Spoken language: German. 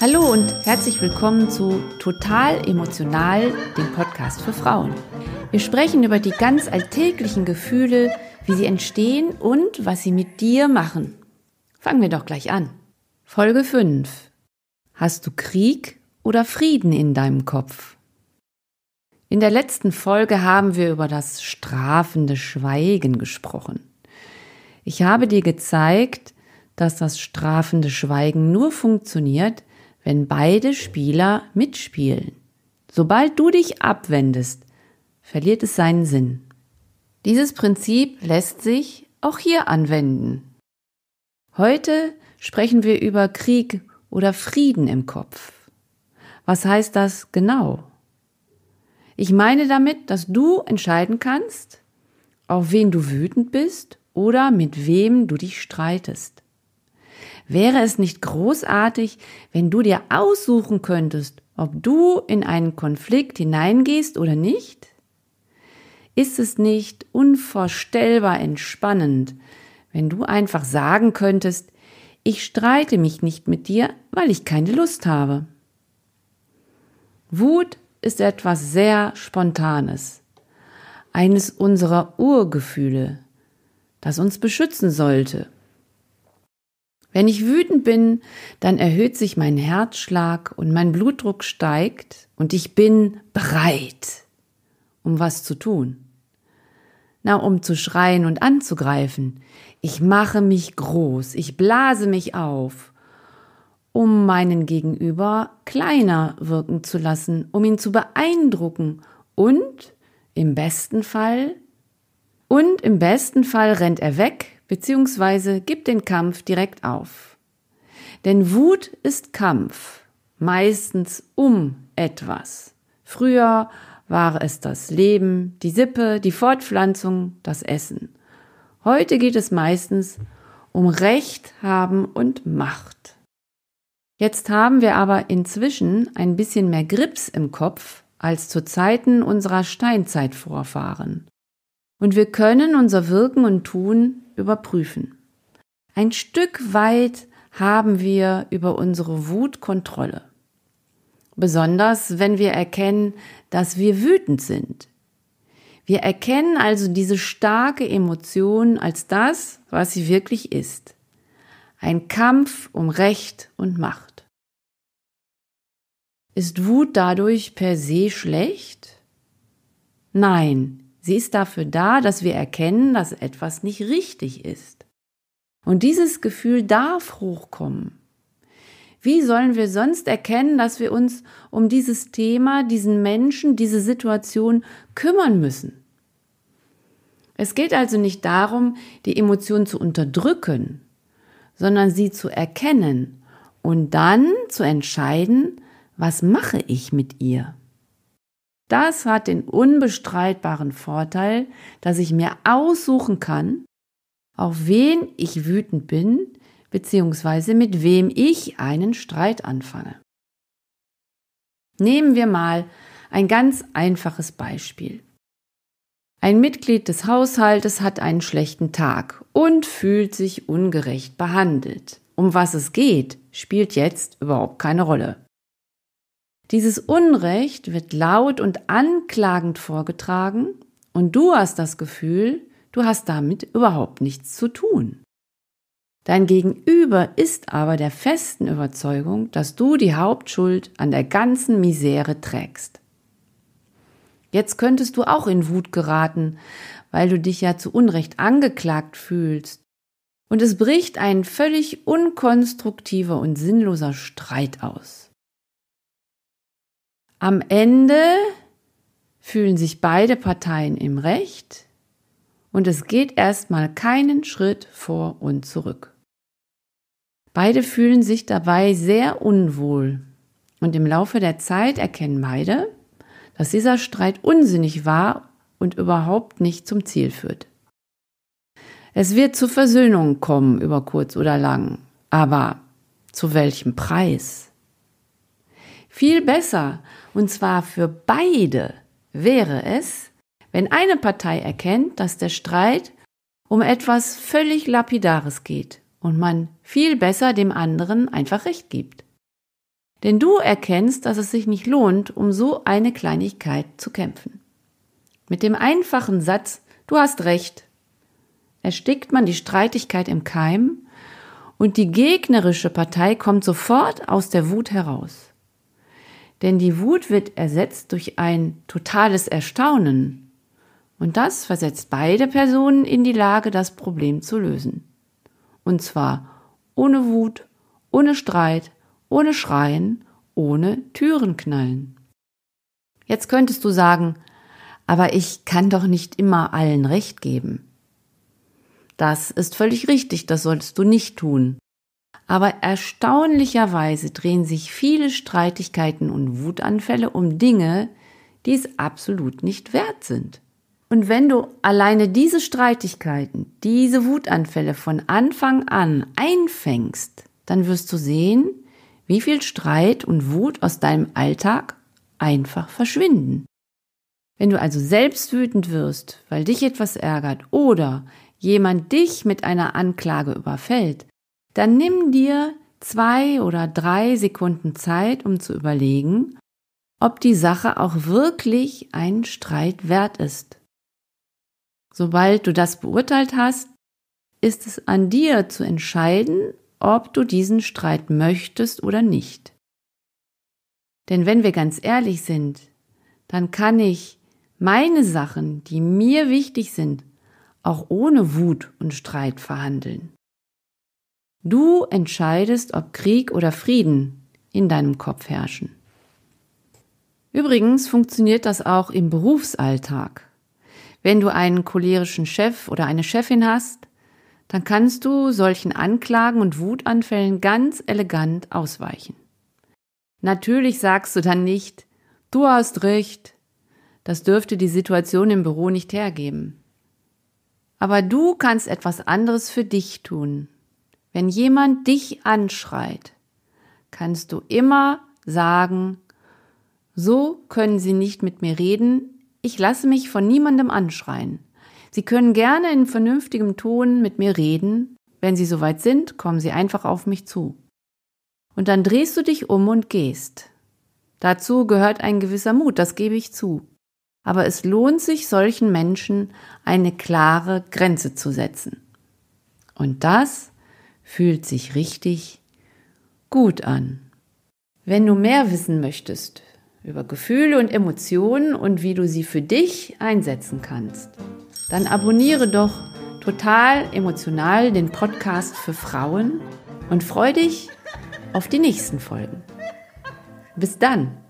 Hallo und herzlich willkommen zu Total Emotional, dem Podcast für Frauen. Wir sprechen über die ganz alltäglichen Gefühle, wie sie entstehen und was sie mit dir machen. Fangen wir doch gleich an. Folge 5. Hast du Krieg oder Frieden in deinem Kopf? In der letzten Folge haben wir über das strafende Schweigen gesprochen. Ich habe dir gezeigt, dass das strafende Schweigen nur funktioniert, wenn beide Spieler mitspielen. Sobald du dich abwendest, verliert es seinen Sinn. Dieses Prinzip lässt sich auch hier anwenden. Heute sprechen wir über Krieg oder Frieden im Kopf. Was heißt das genau? Ich meine damit, dass du entscheiden kannst, auf wen du wütend bist oder mit wem du dich streitest. Wäre es nicht großartig, wenn du dir aussuchen könntest, ob du in einen Konflikt hineingehst oder nicht? Ist es nicht unvorstellbar entspannend, wenn du einfach sagen könntest, ich streite mich nicht mit dir, weil ich keine Lust habe? Wut ist etwas sehr Spontanes, eines unserer Urgefühle, das uns beschützen sollte wenn ich wütend bin, dann erhöht sich mein Herzschlag und mein Blutdruck steigt und ich bin bereit, um was zu tun. Na, um zu schreien und anzugreifen. Ich mache mich groß, ich blase mich auf, um meinen Gegenüber kleiner wirken zu lassen, um ihn zu beeindrucken und im besten Fall, und im besten Fall rennt er weg beziehungsweise gibt den Kampf direkt auf. Denn Wut ist Kampf, meistens um etwas. Früher war es das Leben, die Sippe, die Fortpflanzung, das Essen. Heute geht es meistens um Recht haben und Macht. Jetzt haben wir aber inzwischen ein bisschen mehr Grips im Kopf als zu Zeiten unserer Steinzeitvorfahren. Und wir können unser Wirken und Tun überprüfen. Ein Stück weit haben wir über unsere Wut Kontrolle. Besonders wenn wir erkennen, dass wir wütend sind. Wir erkennen also diese starke Emotion als das, was sie wirklich ist. Ein Kampf um Recht und Macht. Ist Wut dadurch per se schlecht? Nein, Sie ist dafür da, dass wir erkennen, dass etwas nicht richtig ist. Und dieses Gefühl darf hochkommen. Wie sollen wir sonst erkennen, dass wir uns um dieses Thema, diesen Menschen, diese Situation kümmern müssen? Es geht also nicht darum, die Emotion zu unterdrücken, sondern sie zu erkennen und dann zu entscheiden, was mache ich mit ihr? Das hat den unbestreitbaren Vorteil, dass ich mir aussuchen kann, auf wen ich wütend bin, beziehungsweise mit wem ich einen Streit anfange. Nehmen wir mal ein ganz einfaches Beispiel. Ein Mitglied des Haushaltes hat einen schlechten Tag und fühlt sich ungerecht behandelt. Um was es geht, spielt jetzt überhaupt keine Rolle. Dieses Unrecht wird laut und anklagend vorgetragen und du hast das Gefühl, du hast damit überhaupt nichts zu tun. Dein Gegenüber ist aber der festen Überzeugung, dass du die Hauptschuld an der ganzen Misere trägst. Jetzt könntest du auch in Wut geraten, weil du dich ja zu Unrecht angeklagt fühlst. Und es bricht ein völlig unkonstruktiver und sinnloser Streit aus. Am Ende fühlen sich beide Parteien im Recht und es geht erstmal keinen Schritt vor und zurück. Beide fühlen sich dabei sehr unwohl und im Laufe der Zeit erkennen beide, dass dieser Streit unsinnig war und überhaupt nicht zum Ziel führt. Es wird zu Versöhnung kommen über kurz oder lang, aber zu welchem Preis? Viel besser, und zwar für beide, wäre es, wenn eine Partei erkennt, dass der Streit um etwas völlig Lapidares geht und man viel besser dem anderen einfach recht gibt. Denn du erkennst, dass es sich nicht lohnt, um so eine Kleinigkeit zu kämpfen. Mit dem einfachen Satz, du hast recht, erstickt man die Streitigkeit im Keim und die gegnerische Partei kommt sofort aus der Wut heraus. Denn die Wut wird ersetzt durch ein totales Erstaunen. Und das versetzt beide Personen in die Lage, das Problem zu lösen. Und zwar ohne Wut, ohne Streit, ohne Schreien, ohne Türenknallen. Jetzt könntest du sagen, aber ich kann doch nicht immer allen recht geben. Das ist völlig richtig, das solltest du nicht tun. Aber erstaunlicherweise drehen sich viele Streitigkeiten und Wutanfälle um Dinge, die es absolut nicht wert sind. Und wenn du alleine diese Streitigkeiten, diese Wutanfälle von Anfang an einfängst, dann wirst du sehen, wie viel Streit und Wut aus deinem Alltag einfach verschwinden. Wenn du also selbst wütend wirst, weil dich etwas ärgert oder jemand dich mit einer Anklage überfällt, dann nimm dir zwei oder drei Sekunden Zeit, um zu überlegen, ob die Sache auch wirklich einen Streit wert ist. Sobald du das beurteilt hast, ist es an dir zu entscheiden, ob du diesen Streit möchtest oder nicht. Denn wenn wir ganz ehrlich sind, dann kann ich meine Sachen, die mir wichtig sind, auch ohne Wut und Streit verhandeln. Du entscheidest, ob Krieg oder Frieden in deinem Kopf herrschen. Übrigens funktioniert das auch im Berufsalltag. Wenn du einen cholerischen Chef oder eine Chefin hast, dann kannst du solchen Anklagen und Wutanfällen ganz elegant ausweichen. Natürlich sagst du dann nicht, du hast recht, das dürfte die Situation im Büro nicht hergeben. Aber du kannst etwas anderes für dich tun, wenn jemand dich anschreit, kannst du immer sagen, so können sie nicht mit mir reden, ich lasse mich von niemandem anschreien. Sie können gerne in vernünftigem Ton mit mir reden, wenn sie soweit sind, kommen sie einfach auf mich zu. Und dann drehst du dich um und gehst. Dazu gehört ein gewisser Mut, das gebe ich zu. Aber es lohnt sich, solchen Menschen eine klare Grenze zu setzen. Und das fühlt sich richtig gut an. Wenn du mehr wissen möchtest über Gefühle und Emotionen und wie du sie für dich einsetzen kannst, dann abonniere doch total emotional den Podcast für Frauen und freu dich auf die nächsten Folgen. Bis dann!